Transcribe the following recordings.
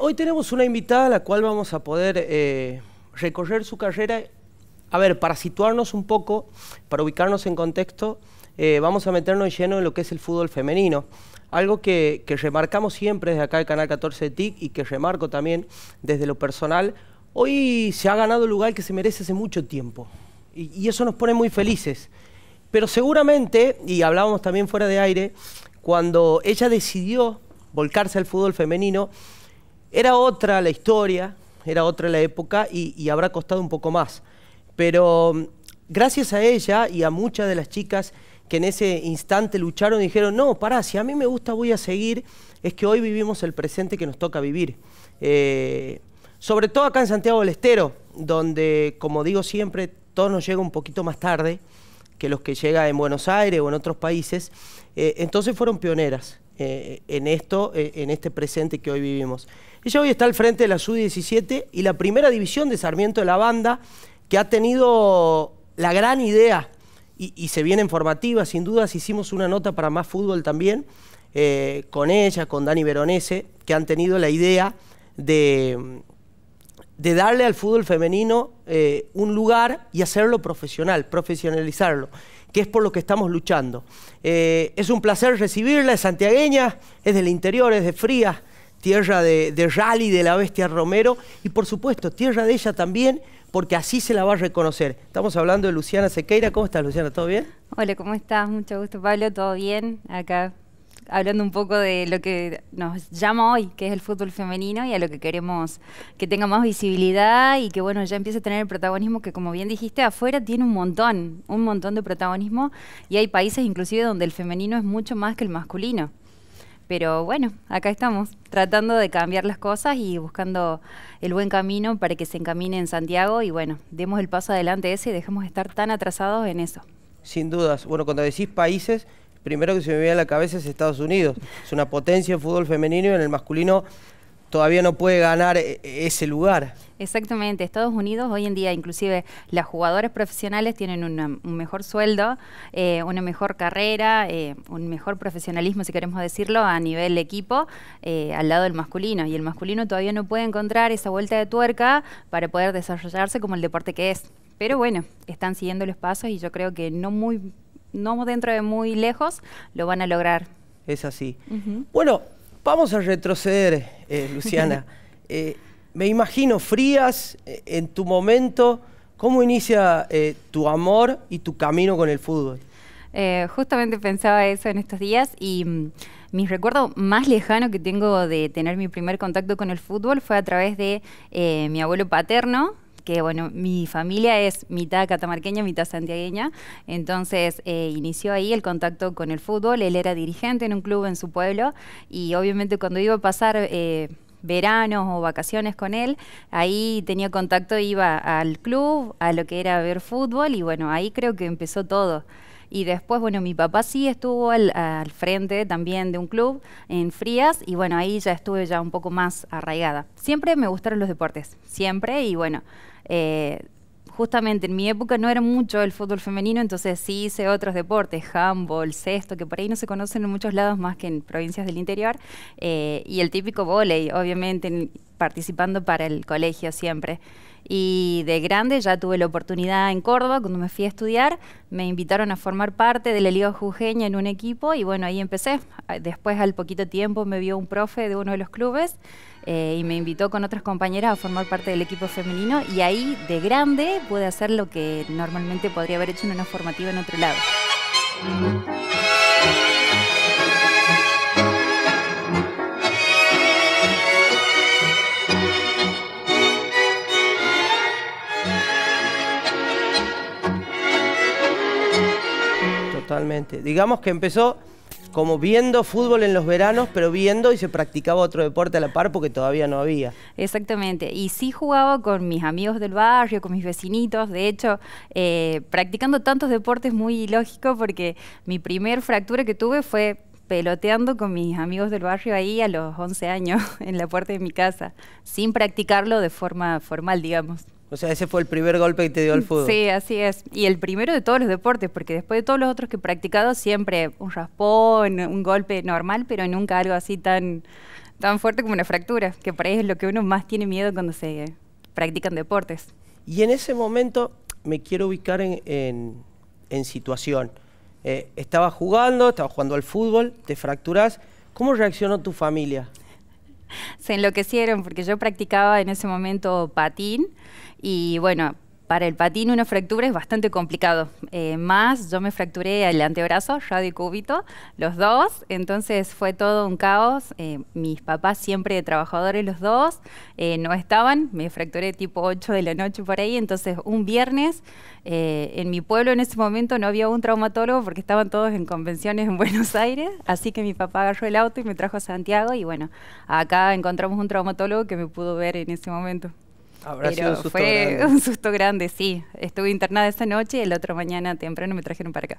hoy tenemos una invitada a la cual vamos a poder eh, recorrer su carrera. A ver, para situarnos un poco, para ubicarnos en contexto, eh, vamos a meternos lleno en lo que es el fútbol femenino. Algo que, que remarcamos siempre desde acá el Canal 14 de TIC y que remarco también desde lo personal, hoy se ha ganado el lugar que se merece hace mucho tiempo. y, y eso nos pone muy felices. Pero seguramente, y hablábamos también fuera de aire, cuando ella decidió volcarse al fútbol femenino, era otra la historia, era otra la época y, habrá costado un poco más. Pero mm, gracias a ella y a muchas de las chicas que en ese instante lucharon y dijeron, no, pará, si a mí me gusta voy a seguir, es que hoy vivimos el presente que nos toca vivir. Eh, sobre todo acá en Santiago del Estero, donde, como digo siempre, todo nos llega un poquito más tarde que los que llega en Buenos Aires o en otros países. Eh, entonces fueron pioneras. Eh, en esto, eh, en este presente que hoy vivimos. Ella hoy está al frente de la SU-17 y la primera división de Sarmiento de la Banda, que ha tenido la gran idea, y, se viene en formativa, sin dudas, hicimos una nota para más fútbol también, eh, con ella, con Dani Veronese, que han tenido la idea de darle al fútbol femenino un lugar y hacerlo profesional, profesionalizarlo que es por lo que estamos luchando. Eh, es un placer recibirla, es santiagueña, es del interior, es de fría, tierra de, de rally de la bestia Romero y por supuesto tierra de ella también porque así se la va a reconocer. Estamos hablando de Luciana Sequeira. ¿Cómo estás, Luciana? ¿Todo bien? Hola, ¿cómo estás? Mucho gusto, Pablo. ¿Todo bien? Acá hablando un poco de lo que nos llama hoy, que es el fútbol femenino, y a lo que queremos que tenga más visibilidad y que bueno, ya empiece a tener el protagonismo que como bien dijiste, afuera tiene un montón, un montón de protagonismo, y hay países inclusive donde el femenino es mucho más que el masculino. Pero bueno, acá estamos, tratando de cambiar las cosas y buscando el buen camino para que se encamine en Santiago y bueno, demos el paso adelante ese y dejemos de estar tan atrasados en eso. Sin dudas. Bueno, cuando decís países, primero que se me viene a la cabeza es Estados Unidos. Es una potencia en fútbol femenino y en el masculino todavía no puede ganar eh, ese lugar. Exactamente, Estados Unidos hoy en día inclusive las jugadoras profesionales tienen un mejor sueldo, eh, una mejor carrera, eh, un mejor profesionalismo, si queremos decirlo, a nivel equipo, al lado del masculino. Y el masculino todavía no puede encontrar esa vuelta de tuerca para poder desarrollarse como el deporte que es. Pero bueno, están siguiendo los pasos y yo creo que no muy no dentro de muy lejos, lo van a lograr. Es así. Bueno, vamos a retroceder, eh, Luciana. Eh, me imagino frías eh, en tu momento. ¿Cómo inicia tu amor y tu camino con el fútbol? justamente pensaba eso en estos días y mm, mi recuerdo más lejano que tengo de tener mi primer contacto con el fútbol fue a través de mi abuelo paterno, que, bueno, mi familia es mitad catamarqueña, mitad santiagueña, entonces eh, inició ahí el contacto con el fútbol, él era dirigente en un club en su pueblo y obviamente cuando iba a pasar... Eh, veranos o vacaciones con él, ahí tenía contacto, iba al club, a lo que era ver fútbol y bueno, ahí creo que empezó todo. Y después, bueno, mi papá sí estuvo al, frente también de un club en Frías y bueno, ahí ya estuve ya un poco más arraigada. Siempre me gustaron los deportes, siempre y bueno. Eh, justamente en mi época no era mucho el fútbol femenino, entonces sí hice otros deportes, handball, cesto, que por ahí no se conocen en muchos lados más que en provincias del interior, eh, y el típico voley, obviamente participando para el colegio siempre. Y de grande ya tuve la oportunidad en Córdoba, cuando me fui a estudiar, me invitaron a formar parte de la Liga Jujeña en un equipo y bueno, ahí empecé. Después, al poquito tiempo, me vio un profe de uno de los clubes eh, y me invitó con otras compañeras a formar parte del equipo femenino y ahí de grande pude hacer lo que normalmente podría haber hecho en una formativa en otro lado. Totalmente. Digamos que empezó como viendo fútbol en los veranos, pero viendo y se practicaba otro deporte a la par porque todavía no había. Exactamente, y sí jugaba con mis amigos del barrio, con mis vecinitos, de hecho, eh, practicando tantos deportes muy lógico porque mi primer fractura que tuve fue peloteando con mis amigos del barrio ahí a los 11 años en la puerta de mi casa, sin practicarlo de forma formal, digamos. O sea, ese fue el primer golpe que te dio el mm, fútbol. Sí, así es. Y el primero de todos los deportes, porque después de todos los otros que he practicado, siempre un raspón, un golpe normal, pero nunca algo así tan, tan fuerte como una fractura, que por ahí es lo que uno más tiene miedo cuando se practican deportes. Y en ese momento me quiero ubicar en, situación. Eh, estabas jugando, estaba jugando al fútbol, te fracturas. ¿Cómo reaccionó tu familia? se enloquecieron porque yo practicaba en ese momento patín y bueno, para el patín una fractura es bastante complicado. Eh, más yo me fracturé el antebrazo, radio y cúbito, los dos. Entonces fue todo un caos. Eh, mis papás siempre trabajadores los dos, eh, no estaban. Me fracturé tipo 8 de la noche por ahí. Entonces un viernes en mi pueblo en ese momento no había un traumatólogo porque estaban todos en convenciones en Buenos Aires. Así que mi papá agarró el auto y me trajo a Santiago. Y bueno, acá encontramos un traumatólogo que me pudo ver en ese momento. Habrá un fue un susto grande, sí. Estuve internada esa noche y el otro mañana temprano me trajeron para acá.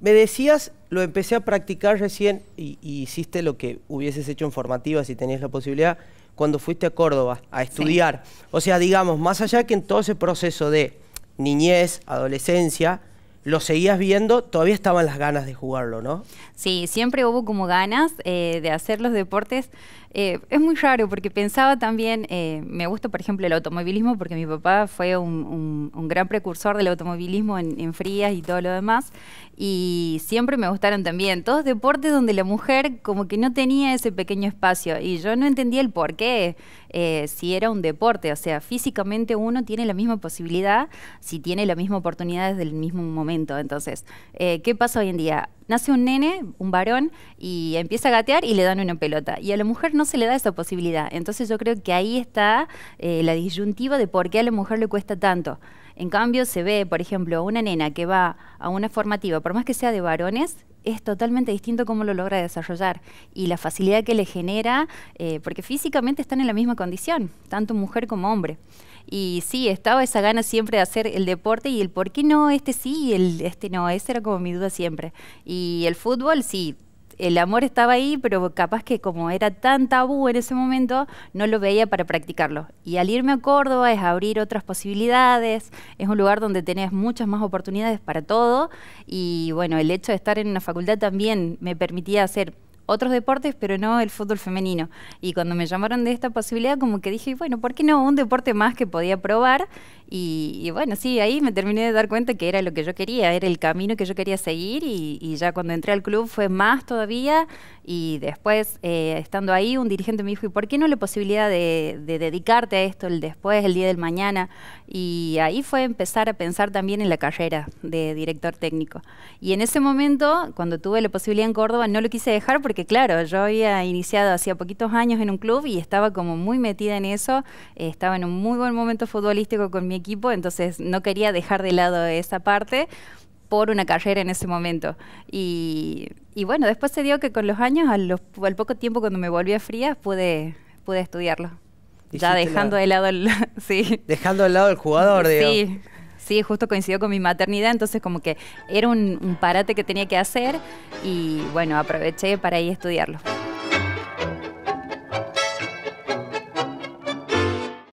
Me decías, lo empecé a practicar recién y, hiciste lo que hubieses hecho en formativa si tenías la posibilidad, cuando fuiste a Córdoba a estudiar. O sea, digamos, más allá que en todo ese proceso de niñez, adolescencia, lo seguías viendo, todavía estaban las ganas de jugarlo, ¿no? Sí, siempre hubo como ganas eh, de hacer los deportes. Eh, es muy raro porque pensaba también, eh, me gusta por ejemplo el automovilismo porque mi papá fue un, gran precursor del automovilismo en, Frías y todo lo demás y siempre me gustaron también todos deportes donde la mujer como que no tenía ese pequeño espacio y yo no entendía el por qué eh, si era un deporte, o sea, físicamente uno tiene la misma posibilidad si tiene la misma oportunidad desde el mismo momento, entonces, ¿qué pasa hoy en día? nace un nene, un varón, y empieza a gatear y le dan una pelota. Y a la mujer no se le da esa posibilidad. Entonces yo creo que ahí está eh, la disyuntiva de por qué a la mujer le cuesta tanto. En cambio, se ve, por ejemplo, una nena que va a una formativa, por más que sea de varones, es totalmente distinto cómo lo logra desarrollar y la facilidad que le genera, eh, porque físicamente están en la misma condición, tanto mujer como hombre. Y sí, estaba esa gana siempre de hacer el deporte y el por qué no, este sí el, este no, esa era como mi duda siempre. Y el fútbol, sí, el amor estaba ahí, pero capaz que como era tan tabú en ese momento, no lo veía para practicarlo. Y al irme a Córdoba es abrir otras posibilidades, es un lugar donde tenés muchas más oportunidades para todo y bueno, el hecho de estar en una facultad también me permitía hacer otros deportes, pero no el fútbol femenino. Y cuando me llamaron de esta posibilidad, como que dije, bueno, ¿por qué no? Un deporte más que podía probar. Y, bueno, sí, ahí me terminé de dar cuenta que era lo que yo quería, era el camino que yo quería seguir. Y, ya cuando entré al club fue más todavía. Y después, eh, estando ahí, un dirigente me dijo, ¿y por qué no la posibilidad de, de dedicarte a esto el después, el día del mañana? Y ahí fue empezar a pensar también en la carrera de director técnico. Y en ese momento, cuando tuve la posibilidad en Córdoba, no lo quise dejar porque porque claro, yo había iniciado hacía poquitos años en un club y estaba como muy metida en eso, eh, estaba en un muy buen momento futbolístico con mi equipo, entonces no quería dejar de lado esa parte por una carrera en ese momento. Y, bueno, después se dio que con los años, al poco tiempo cuando me volví a Frías, pude, pude estudiarlo. Ya dejando de lado el... sí. Dejando de lado el jugador, digo. Sí, justo coincidió con mi maternidad, entonces como que era un, parate que tenía que hacer y bueno, aproveché para ir a estudiarlo.